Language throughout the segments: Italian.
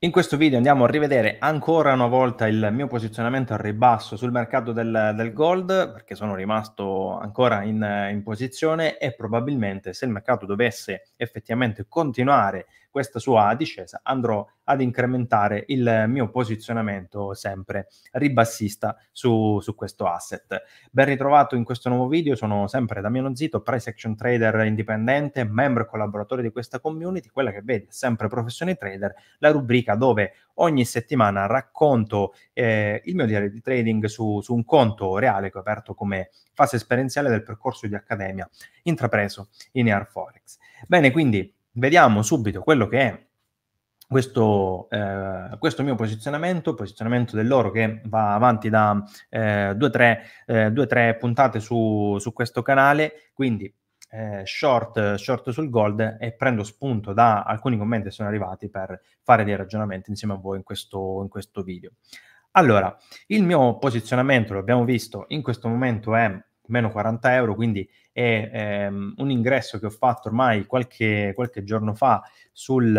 In questo video andiamo a rivedere ancora una volta il mio posizionamento al ribasso sul mercato del, del gold, perché sono rimasto ancora in, in, posizione e probabilmente se il mercato dovesse effettivamente continuare questa sua discesa andrò ad incrementare il mio posizionamento sempre ribassista su, su questo asset. Ben ritrovato in questo nuovo video, sono sempre Damiano Zito, price action trader indipendente, membro e collaboratore di questa community, quella che vede sempre Professione Trader, la rubrica dove ogni settimana racconto eh, il mio diario di trading su, su un conto reale che ho aperto come fase esperienziale del percorso di accademia intrapreso in Air Forex. Bene, quindi vediamo subito quello che è questo, eh, questo mio posizionamento, posizionamento dell'oro che va avanti da eh, due 2 eh, tre puntate su, su questo canale, quindi eh, short, short, sul gold e prendo spunto da alcuni commenti che sono arrivati per fare dei ragionamenti insieme a voi in questo, in questo video. Allora, il mio posizionamento, l'abbiamo visto, in questo momento è meno 40 euro, quindi è ehm, un ingresso che ho fatto ormai qualche, qualche giorno fa sul,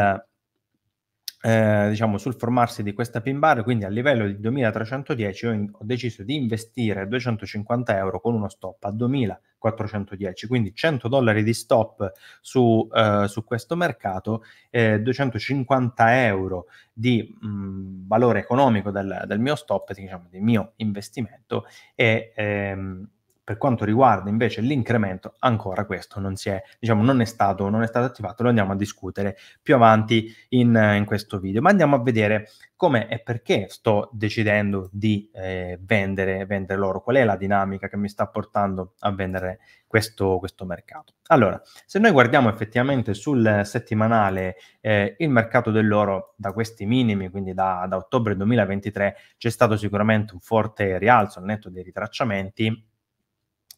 eh, diciamo, sul formarsi di questa pin bar, quindi a livello di 2310 ho, in, ho, deciso di investire 250 euro con uno stop a 2410, quindi 100 dollari di stop su, eh, su questo mercato, eh, 250 euro di mh, mm, valore economico del, del, mio stop, diciamo, del mio investimento e ehm, per quanto riguarda invece l'incremento, ancora questo non, si è, diciamo, non, è, stato, non è, stato, attivato, lo andiamo a discutere più avanti in, in, questo video. Ma andiamo a vedere come e perché sto decidendo di eh, vendere, vendere, loro, qual è la dinamica che mi sta portando a vendere questo, questo mercato. Allora, se noi guardiamo effettivamente sul settimanale eh, il mercato dell'oro da questi minimi, quindi da, da ottobre 2023, c'è stato sicuramente un forte rialzo al netto dei ritracciamenti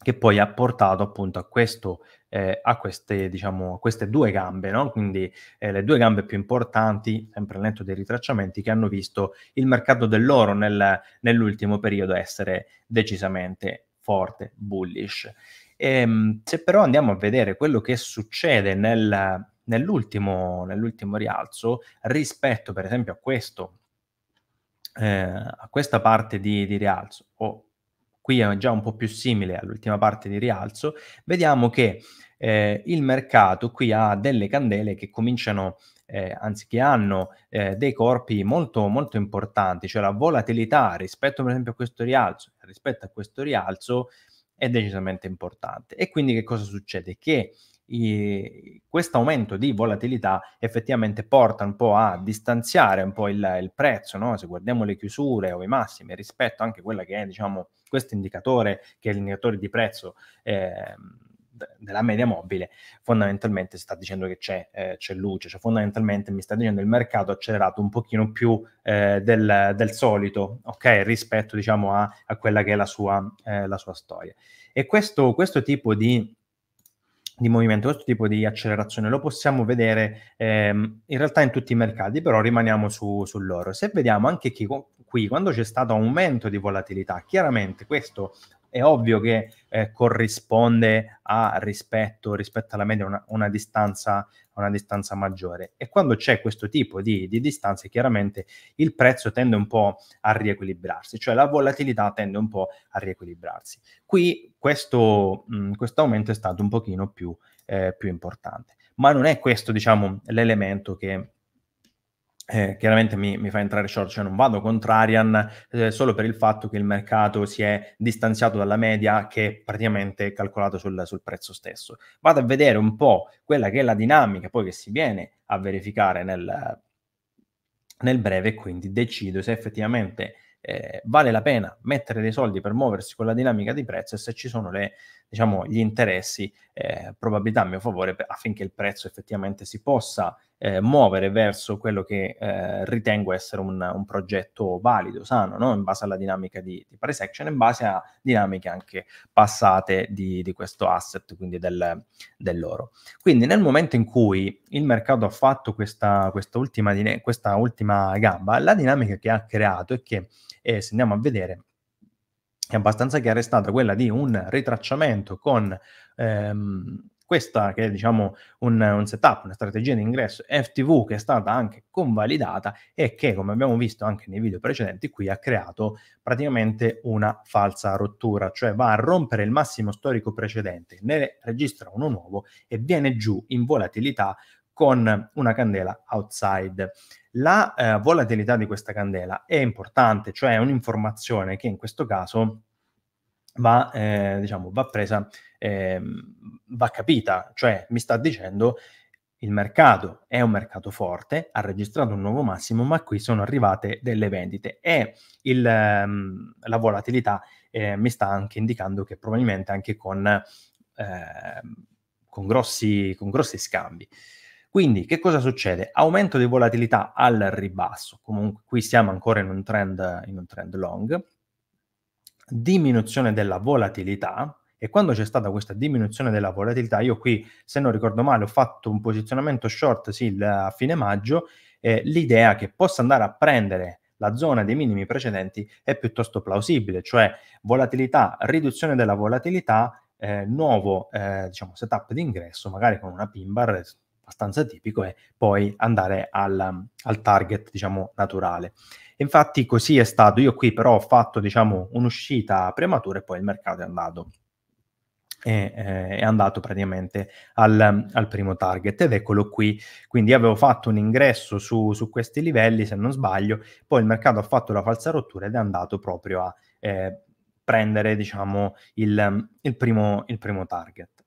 che poi ha portato appunto a, questo, eh, a queste, diciamo, a queste, due gambe, no? quindi eh, le due gambe più importanti, sempre lento dei ritracciamenti, che hanno visto il mercato dell'oro nel, nell'ultimo periodo essere decisamente forte, bullish. E, ehm, se però andiamo a vedere quello che succede nel, nell'ultimo, nell'ultimo rialzo rispetto per esempio a questo, eh, a questa parte di, di rialzo o qui è già un po' più simile all'ultima parte di rialzo, vediamo che eh, il mercato qui ha delle candele che cominciano, eh, anzi che hanno eh, dei corpi molto molto importanti, cioè la volatilità rispetto per esempio a questo rialzo, rispetto a questo rialzo è decisamente importante. E quindi che cosa succede? Che questo aumento di volatilità effettivamente porta un po' a distanziare un po' il, il prezzo, no? se guardiamo le chiusure o i massimi rispetto anche a quella che è diciamo, questo indicatore, che è l'indicatore di prezzo eh, della media mobile, fondamentalmente sta dicendo che c'è, eh, c'è, luce, cioè fondamentalmente mi sta dicendo che il mercato ha accelerato un pochino più eh, del, del, solito, ok, rispetto diciamo a, a quella che è la sua, eh, la sua storia. E questo, questo tipo di di movimento, questo tipo di accelerazione lo possiamo vedere ehm, in realtà in tutti i mercati, però rimaniamo su, su Se vediamo anche chi, qui, quando c'è stato aumento di volatilità, chiaramente questo è ovvio che eh, corrisponde a rispetto, rispetto alla media una, una, distanza, una distanza maggiore. E quando c'è questo tipo di, di distanze, chiaramente il prezzo tende un po' a riequilibrarsi, cioè la volatilità tende un po' a riequilibrarsi. Qui questo mh, mm, aumento è stato un pochino più, eh, più importante, ma non è questo, diciamo, l'elemento che eh, chiaramente mi, mi, fa entrare short, cioè non vado contrarian eh, solo per il fatto che il mercato si è distanziato dalla media che è praticamente calcolato sul, sul, prezzo stesso. Vado a vedere un po' quella che è la dinamica poi che si viene a verificare nel, nel breve e quindi decido se effettivamente eh, vale la pena mettere dei soldi per muoversi con la dinamica di prezzo e se ci sono le, diciamo, gli interessi, eh, probabilità a mio favore per, affinché il prezzo effettivamente si possa eh, muovere verso quello che eh, ritengo essere un, un, progetto valido, sano, no? in base alla dinamica di, di price action, in base a dinamiche anche passate di, di questo asset, quindi del, dell'oro. Quindi nel momento in cui il mercato ha fatto questa, questa, ultima, questa ultima gamba, la dinamica che ha creato è che, eh, se andiamo a vedere, è abbastanza chiara, è stata quella di un ritracciamento con ehm, questa che è diciamo un, un setup, una strategia di ingresso FTV che è stata anche convalidata e che come abbiamo visto anche nei video precedenti qui ha creato praticamente una falsa rottura, cioè va a rompere il massimo storico precedente, ne registra uno nuovo e viene giù in volatilità con una candela outside. La eh, volatilità di questa candela è importante, cioè è un'informazione che in questo caso va, eh, diciamo, va presa, eh, va capita, cioè mi sta dicendo il mercato è un mercato forte, ha registrato un nuovo massimo, ma qui sono arrivate delle vendite e il, ehm, la volatilità eh, mi sta anche indicando che probabilmente anche con, eh, con, grossi, con grossi scambi. Quindi che cosa succede? Aumento di volatilità al ribasso, comunque qui siamo ancora in un trend, in un trend long, diminuzione della volatilità e quando c'è stata questa diminuzione della volatilità, io qui, se non ricordo male, ho fatto un posizionamento short sì, a fine maggio, eh, l'idea che possa andare a prendere la zona dei minimi precedenti è piuttosto plausibile, cioè volatilità, riduzione della volatilità, eh, nuovo eh, diciamo, setup d'ingresso, magari con una pin bar abbastanza tipico, e poi andare al, al target diciamo, naturale. Infatti così è stato. Io qui però ho fatto diciamo, un'uscita prematura e poi il mercato è andato. È, eh, è andato praticamente al, al, primo target ed eccolo qui. Quindi avevo fatto un ingresso su, su, questi livelli, se non sbaglio, poi il mercato ha fatto la falsa rottura ed è andato proprio a eh, prendere diciamo, il, il, primo, il primo target.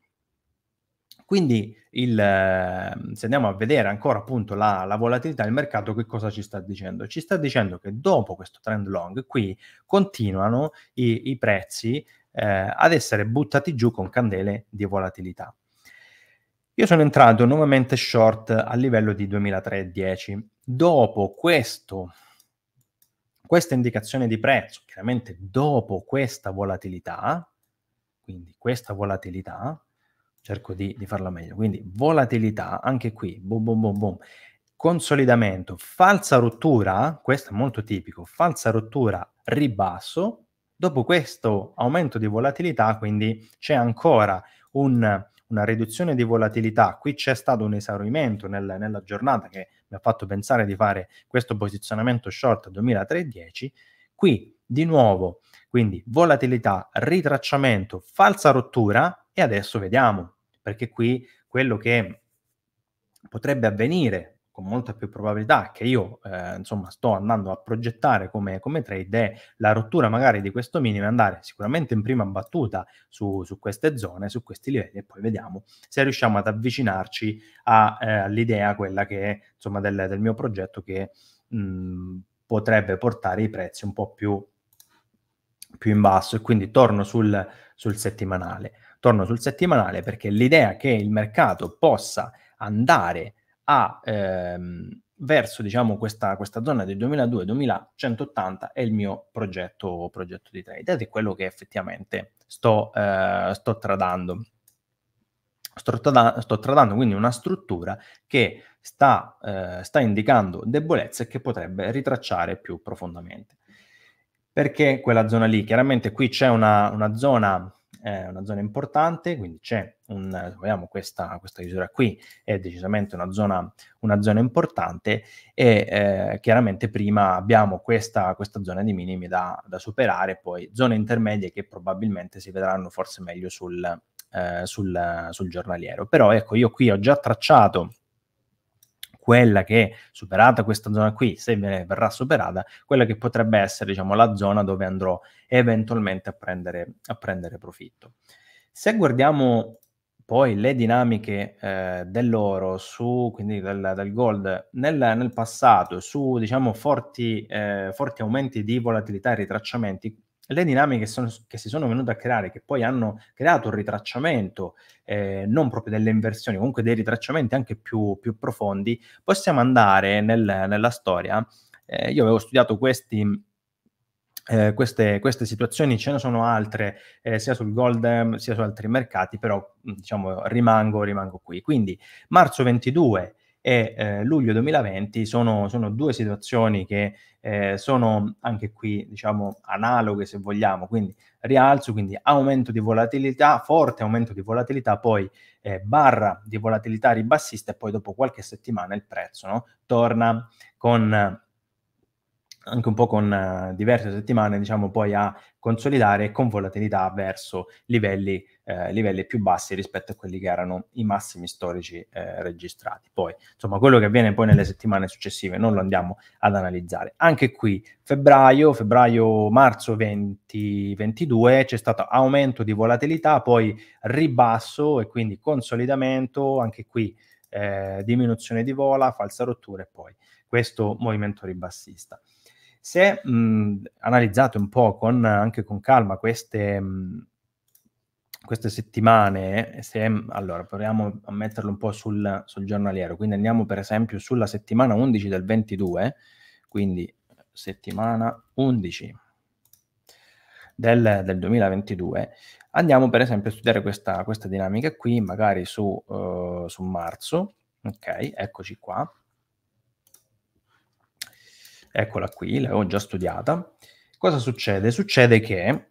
Quindi il, ehm, se andiamo a vedere ancora appunto la, la, volatilità del mercato, che cosa ci sta dicendo? Ci sta dicendo che dopo questo trend long qui continuano i, i prezzi eh, ad essere buttati giù con candele di volatilità. Io sono entrato nuovamente short a livello di 2003-10. Dopo questo, questa indicazione di prezzo, chiaramente dopo questa volatilità, quindi questa volatilità, cerco di, di, farla meglio. Quindi volatilità, anche qui, boom, boom, boom, boom. Consolidamento, falsa rottura, questo è molto tipico, falsa rottura, ribasso. Dopo questo aumento di volatilità, quindi c'è ancora un, una riduzione di volatilità. Qui c'è stato un esaurimento nel, nella giornata che mi ha fatto pensare di fare questo posizionamento short 2003-10. Qui di nuovo, quindi volatilità, ritracciamento, falsa rottura e adesso vediamo perché qui quello che potrebbe avvenire con molta più probabilità che io eh, insomma sto andando a progettare come, come, trade è la rottura magari di questo minimo e andare sicuramente in prima battuta su, su, queste zone, su questi livelli e poi vediamo se riusciamo ad avvicinarci a, eh, all'idea quella che insomma del, del mio progetto che mh, mm, potrebbe portare i prezzi un po' più, più in basso e quindi torno sul, sul settimanale torno sul settimanale perché l'idea che il mercato possa andare a, ehm, verso diciamo, questa, questa, zona del 2002-2180 è il mio progetto, progetto, di trade ed è quello che effettivamente sto, eh, sto tradando. Sto, tradando quindi una struttura che sta, eh, sta indicando debolezze che potrebbe ritracciare più profondamente. Perché quella zona lì? Chiaramente qui c'è una, una zona è una zona importante, quindi c'è un, vogliamo, questa, questa chiusura qui è decisamente una zona, una zona importante e eh, chiaramente prima abbiamo questa, questa zona di minimi da, da, superare, poi zone intermedie che probabilmente si vedranno forse meglio sul, eh, sul, sul giornaliero. Però ecco, io qui ho già tracciato quella che superata questa zona qui, se verrà superata, quella che potrebbe essere diciamo, la zona dove andrò eventualmente a prendere, a prendere profitto. Se guardiamo poi le dinamiche eh, dell'oro su, quindi del, del gold nel, nel, passato su diciamo forti, eh, forti aumenti di volatilità e ritracciamenti le dinamiche sono, che si sono venute a creare, che poi hanno creato un ritracciamento eh, non proprio delle inversioni, comunque dei ritracciamenti anche più, più profondi, possiamo andare nel, nella storia. Eh, io avevo studiato questi, eh, queste, queste, situazioni, ce ne sono altre eh, sia sul Golden, sia su altri mercati, però diciamo rimango, rimango qui. Quindi marzo 22 e eh, luglio 2020 sono, sono, due situazioni che eh, sono anche qui diciamo analoghe se vogliamo, quindi rialzo, quindi aumento di volatilità, forte aumento di volatilità, poi eh, barra di volatilità ribassista e poi dopo qualche settimana il prezzo no? torna con anche un po' con uh, diverse settimane, diciamo, poi a consolidare con volatilità verso livelli, eh, livelli, più bassi rispetto a quelli che erano i massimi storici eh, registrati. Poi, insomma, quello che avviene poi nelle settimane successive non lo andiamo ad analizzare. Anche qui, febbraio, febbraio-marzo 2022 c'è stato aumento di volatilità, poi ribasso e quindi consolidamento, anche qui eh, diminuzione di vola, falsa rottura e poi questo movimento ribassista. Se mh, analizzate un po' con, anche con calma queste, mh, queste settimane, se, allora proviamo a metterlo un po' sul, sul, giornaliero, quindi andiamo per esempio sulla settimana 11 del 22, quindi settimana 11 del, del 2022, andiamo per esempio a studiare questa, questa dinamica qui, magari su, uh, su marzo, ok, eccoci qua, eccola qui, l'avevo già studiata. Cosa succede? Succede che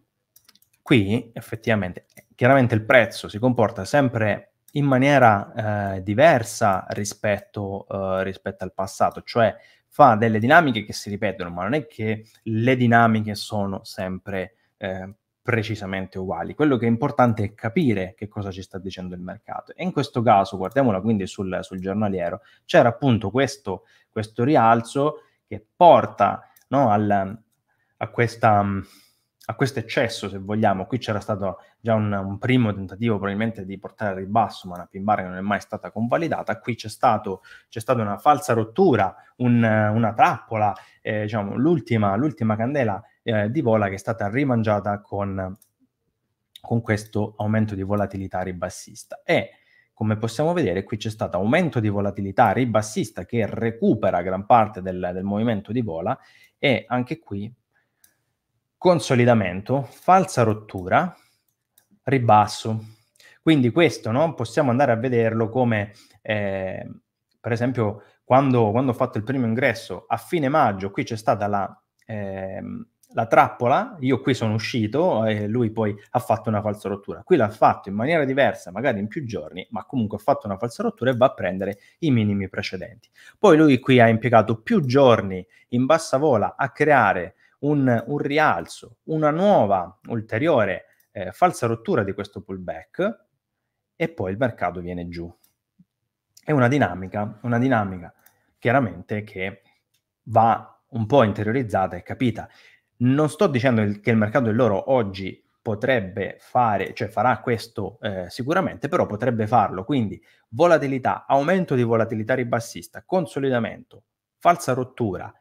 qui effettivamente, chiaramente il prezzo si comporta sempre in maniera eh, diversa rispetto, eh, rispetto al passato, cioè fa delle dinamiche che si ripetono, ma non è che le dinamiche sono sempre eh, precisamente uguali. Quello che è importante è capire che cosa ci sta dicendo il mercato. E in questo caso, guardiamola quindi sul, sul giornaliero, c'era appunto questo, questo rialzo che porta no, al, a, questa, a questo eccesso, se vogliamo. Qui c'era stato già un, un, primo tentativo probabilmente di portare al ribasso, ma una pin bar che non è mai stata convalidata. Qui c'è, stato, c'è stata una falsa rottura, un, una trappola, eh, diciamo, l'ultima, l'ultima candela eh, di vola che è stata rimangiata con, con questo aumento di volatilità ribassista. E come possiamo vedere qui c'è stato aumento di volatilità ribassista che recupera gran parte del, del movimento di vola e anche qui consolidamento, falsa rottura, ribasso. Quindi questo no? possiamo andare a vederlo come, eh, per esempio, quando, quando, ho fatto il primo ingresso a fine maggio, qui c'è stata la, eh, la trappola, io qui sono uscito e lui poi ha fatto una falsa rottura. Qui l'ha fatto in maniera diversa, magari in più giorni, ma comunque ha fatto una falsa rottura e va a prendere i minimi precedenti. Poi lui qui ha impiegato più giorni in bassa vola a creare un, un rialzo, una nuova, ulteriore eh, falsa rottura di questo pullback e poi il mercato viene giù. È una dinamica, una dinamica chiaramente che va un po' interiorizzata e capita. Non sto dicendo che il mercato dell'oro oggi potrebbe fare, cioè farà questo eh, sicuramente, però potrebbe farlo. Quindi volatilità, aumento di volatilità ribassista, consolidamento, falsa rottura,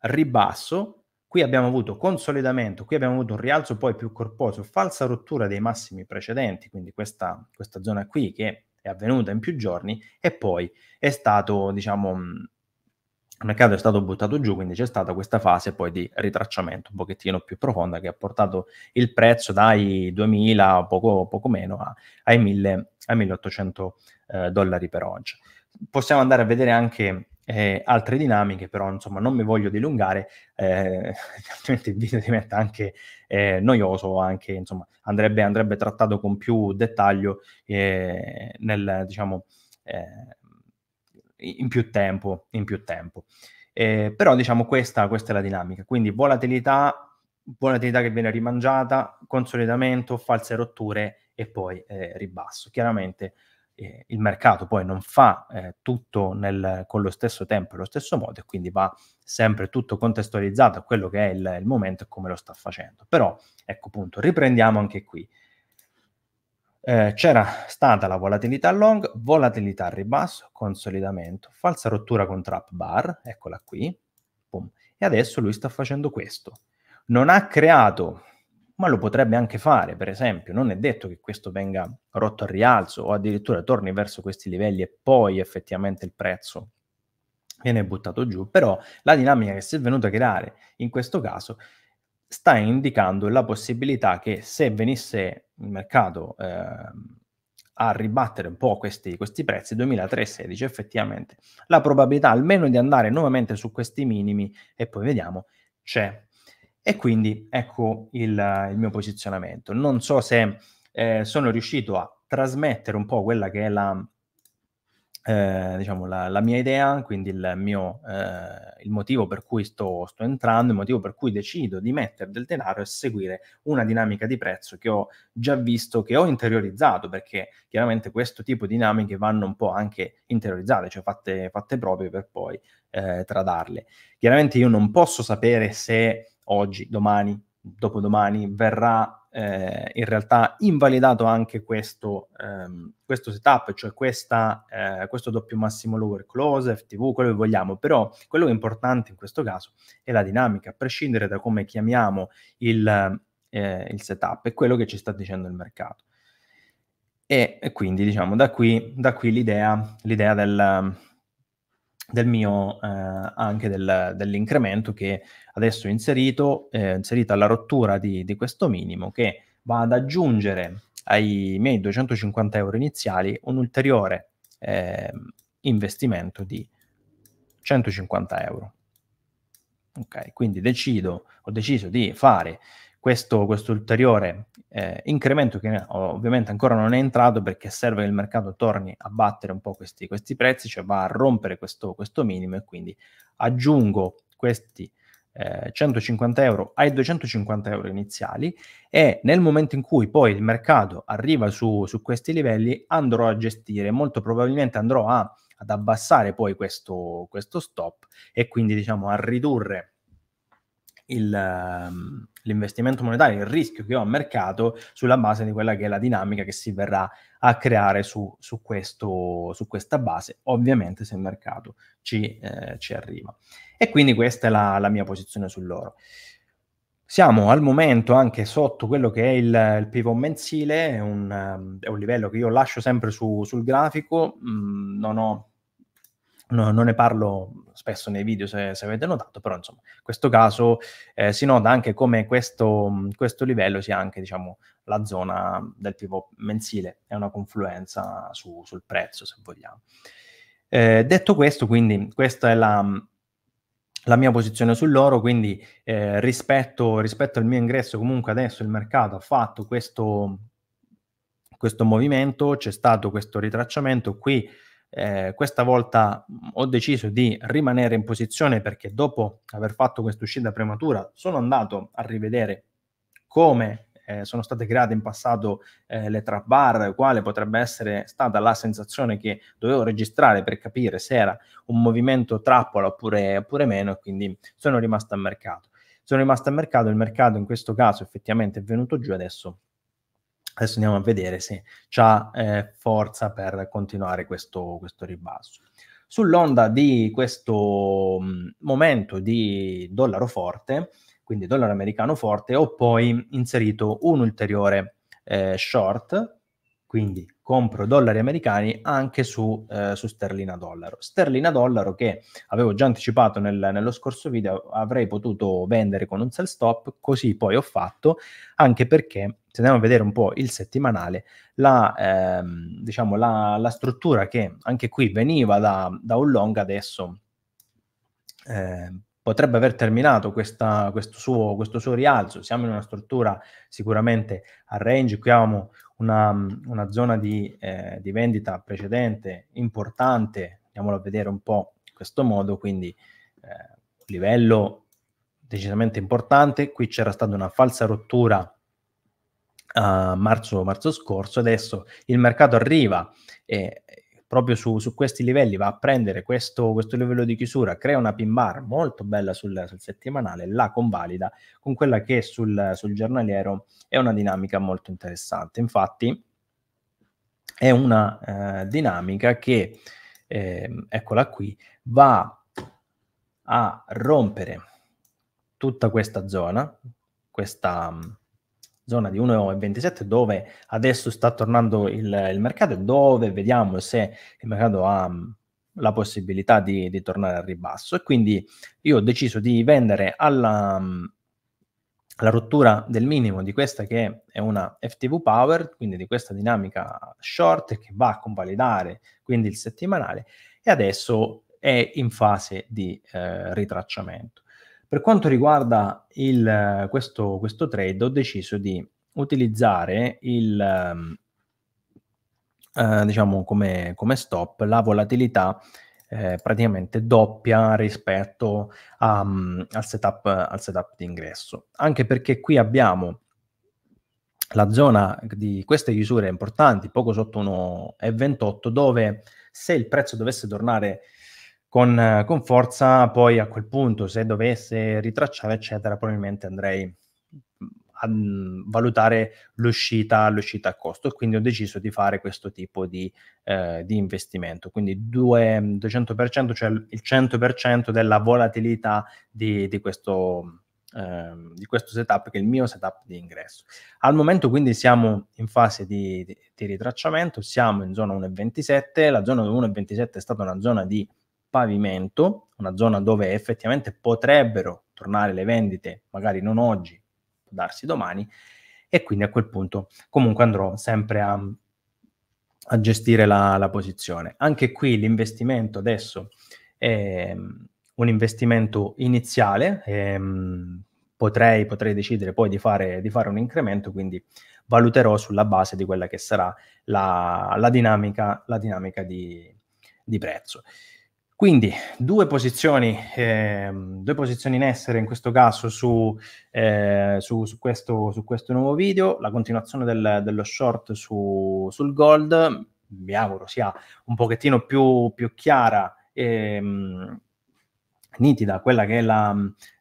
ribasso. Qui abbiamo avuto consolidamento, qui abbiamo avuto un rialzo poi più corposo, falsa rottura dei massimi precedenti, quindi questa, questa zona qui che è avvenuta in più giorni e poi è stato, diciamo, il mercato è stato buttato giù, quindi c'è stata questa fase poi di ritracciamento un pochettino più profonda che ha portato il prezzo dai 2000 o poco, poco, meno a, ai, 1000, ai 1800 eh, dollari per oggi. Possiamo andare a vedere anche eh, altre dinamiche, però insomma non mi voglio dilungare, eh, altrimenti il video diventa anche eh, noioso, anche, insomma, andrebbe, andrebbe, trattato con più dettaglio eh, nel, diciamo, eh, in più tempo. In più tempo. Eh, però diciamo questa, questa è la dinamica, quindi volatilità, volatilità che viene rimangiata, consolidamento, false rotture e poi eh, ribasso. Chiaramente eh, il mercato poi non fa eh, tutto nel, con lo stesso tempo e lo stesso modo e quindi va sempre tutto contestualizzato a quello che è il, il momento e come lo sta facendo. Però ecco punto riprendiamo anche qui eh, c'era stata la volatilità long, volatilità a ribasso, consolidamento, falsa rottura con trap bar, eccola qui, boom. e adesso lui sta facendo questo. Non ha creato, ma lo potrebbe anche fare, per esempio, non è detto che questo venga rotto al rialzo o addirittura torni verso questi livelli e poi effettivamente il prezzo viene buttato giù, però la dinamica che si è venuta a creare in questo caso sta indicando la possibilità che se venisse il mercato eh, a ribattere un po' questi, questi prezzi, 2003-16 effettivamente, la probabilità almeno di andare nuovamente su questi minimi e poi vediamo c'è. E quindi ecco il, il mio posizionamento. Non so se eh, sono riuscito a trasmettere un po' quella che è la, eh, diciamo, la, la, mia idea, quindi il mio eh, il motivo per cui sto, sto, entrando, il motivo per cui decido di mettere del denaro e seguire una dinamica di prezzo che ho già visto, che ho interiorizzato, perché chiaramente questo tipo di dinamiche vanno un po' anche interiorizzate, cioè fatte, fatte proprie per poi eh, tradarle. Chiaramente io non posso sapere se oggi, domani, dopodomani verrà eh, in realtà invalidato anche questo, ehm, questo setup, cioè questa, eh, questo doppio massimo lower close, FTV, quello che vogliamo, però quello che è importante in questo caso è la dinamica, a prescindere da come chiamiamo il, eh, il setup, è quello che ci sta dicendo il mercato. E, e quindi diciamo da qui, da qui l'idea, l'idea del del mio, eh, anche del, dell'incremento che adesso ho inserito, eh, inserita la rottura di, di, questo minimo che va ad aggiungere ai miei 250 euro iniziali un ulteriore eh, investimento di 150 euro. Ok, quindi decido, ho deciso di fare questo, questo ulteriore eh, incremento che ovviamente ancora non è entrato perché serve che il mercato torni a battere un po' questi, questi prezzi, cioè va a rompere questo, questo minimo e quindi aggiungo questi eh, 150 euro ai 250 euro iniziali e nel momento in cui poi il mercato arriva su, su questi livelli andrò a gestire, molto probabilmente andrò a, ad abbassare poi questo, questo stop e quindi diciamo a ridurre il, ehm, l'investimento monetario, il rischio che ho a mercato sulla base di quella che è la dinamica che si verrà a creare su, su, questo, su questa base, ovviamente se il mercato ci, eh, ci arriva. E quindi questa è la, la, mia posizione sull'oro. Siamo al momento anche sotto quello che è il, il pivot mensile, è un, è un livello che io lascio sempre su, sul grafico, mh, mm, non ho No, non ne parlo spesso nei video se, se, avete notato, però insomma, in questo caso eh, si nota anche come questo, questo, livello sia anche, diciamo, la zona del pivot mensile, è una confluenza su, sul prezzo, se vogliamo. Eh, detto questo, quindi, questa è la, la mia posizione sull'oro, quindi eh, rispetto, rispetto al mio ingresso, comunque adesso il mercato ha fatto questo, questo movimento, c'è stato questo ritracciamento qui, eh, questa volta ho deciso di rimanere in posizione perché dopo aver fatto questa uscita prematura sono andato a rivedere come eh, sono state create in passato eh, le trap bar, quale potrebbe essere stata la sensazione che dovevo registrare per capire se era un movimento trappola oppure, oppure meno e quindi sono rimasto al mercato. Sono rimasto al mercato, il mercato in questo caso effettivamente è venuto giù adesso Adesso andiamo a vedere se ha eh, forza per continuare questo, questo ribasso. Sull'onda di questo mm, momento di dollaro forte, quindi dollaro americano forte, ho poi inserito un ulteriore eh, short, quindi compro dollari americani anche su, eh, su sterlina dollaro. Sterlina dollaro che avevo già anticipato nel, nello scorso video avrei potuto vendere con un sell stop, così poi ho fatto, anche perché se andiamo a vedere un po' il settimanale, la, ehm, diciamo, la, la struttura che anche qui veniva da, da un long adesso... Eh, potrebbe aver terminato questa, questo, suo, questo, suo, rialzo. Siamo in una struttura sicuramente a range, qui abbiamo una, una zona di, eh, di, vendita precedente importante, andiamolo a vedere un po' in questo modo, quindi eh, livello decisamente importante, qui c'era stata una falsa rottura a marzo, marzo scorso, adesso il mercato arriva e, proprio su, su questi livelli, va a prendere questo, questo, livello di chiusura, crea una pin bar molto bella sul, sul settimanale, la convalida con quella che sul, sul giornaliero è una dinamica molto interessante. Infatti è una eh, dinamica che, eh, eccola qui, va a rompere tutta questa zona, questa zona di 1,27 dove adesso sta tornando il, il mercato e dove vediamo se il mercato ha la possibilità di, di, tornare al ribasso e quindi io ho deciso di vendere alla, alla, rottura del minimo di questa che è una FTV Power, quindi di questa dinamica short che va a convalidare quindi il settimanale e adesso è in fase di eh, ritracciamento. Per quanto riguarda il, questo, questo, trade, ho deciso di utilizzare il, ehm, eh, diciamo come, come, stop la volatilità eh, praticamente doppia rispetto a, um, al, setup, al setup di ingresso. Anche perché qui abbiamo la zona di queste chiusure importanti, poco sotto 1,28, dove se il prezzo dovesse tornare con, eh, con, forza, poi a quel punto, se dovesse ritracciare, eccetera, probabilmente andrei mm, a mm, valutare l'uscita, l'uscita a costo e quindi ho deciso di fare questo tipo di, eh, di investimento. Quindi due, 200%, cioè il 100% della volatilità di, di questo Ehm, di questo setup che è il mio setup di ingresso. Al momento quindi siamo in fase di, di, di ritracciamento, siamo in zona 1.27, la zona 1.27 è stata una zona di pavimento, una zona dove effettivamente potrebbero tornare le vendite, magari non oggi, darsi domani, e quindi a quel punto comunque andrò sempre a, a gestire la, la, posizione. Anche qui l'investimento adesso è ehm, un investimento iniziale, ehm, potrei, potrei, decidere poi di fare, di fare, un incremento, quindi valuterò sulla base di quella che sarà la, la dinamica, la dinamica di, di prezzo. Quindi due posizioni, eh, due posizioni, in essere in questo caso su, eh, su, su, questo, su questo, nuovo video, la continuazione del, dello short sul gold, mi auguro sia un pochettino più, più chiara e ehm, mh, nitida quella che è la,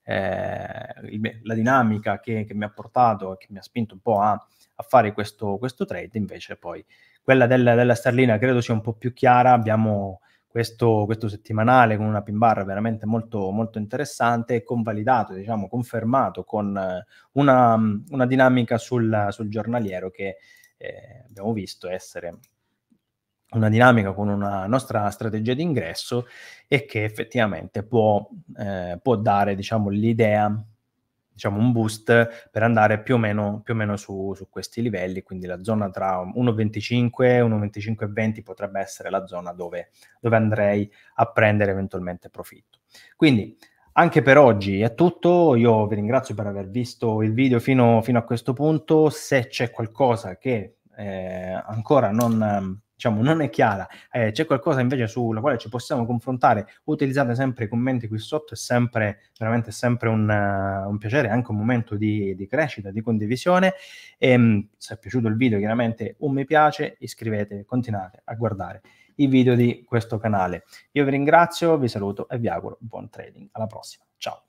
eh, la dinamica che, che, mi ha portato che mi ha spinto un po' a, a fare questo, questo, trade, invece poi quella del, della sterlina credo sia un po' più chiara, abbiamo questo, questo settimanale con una pin bar veramente molto, molto interessante e convalidato, diciamo, confermato con eh, una, mm, una dinamica sul, sul, giornaliero che eh, abbiamo visto essere una dinamica con una nostra strategia di ingresso e che effettivamente può, eh, può dare diciamo, l'idea diciamo, un boost per andare più o meno, più o meno su, su, questi livelli, quindi la zona tra 1,25 e 1,25,20 potrebbe essere la zona dove, dove andrei a prendere eventualmente profitto. Quindi anche per oggi è tutto, io vi ringrazio per aver visto il video fino, fino a questo punto, se c'è qualcosa che eh, ancora non diciamo, non è chiara, eh, c'è qualcosa invece sulla quale ci possiamo confrontare, utilizzate sempre i commenti qui sotto, è sempre, veramente sempre un, uh, un piacere, anche un momento di, di crescita, di condivisione. E, ehm, se è piaciuto il video, chiaramente un mi piace, iscrivetevi, continuate a guardare i video di questo canale. Io vi ringrazio, vi saluto e vi auguro buon trading. Alla prossima, ciao!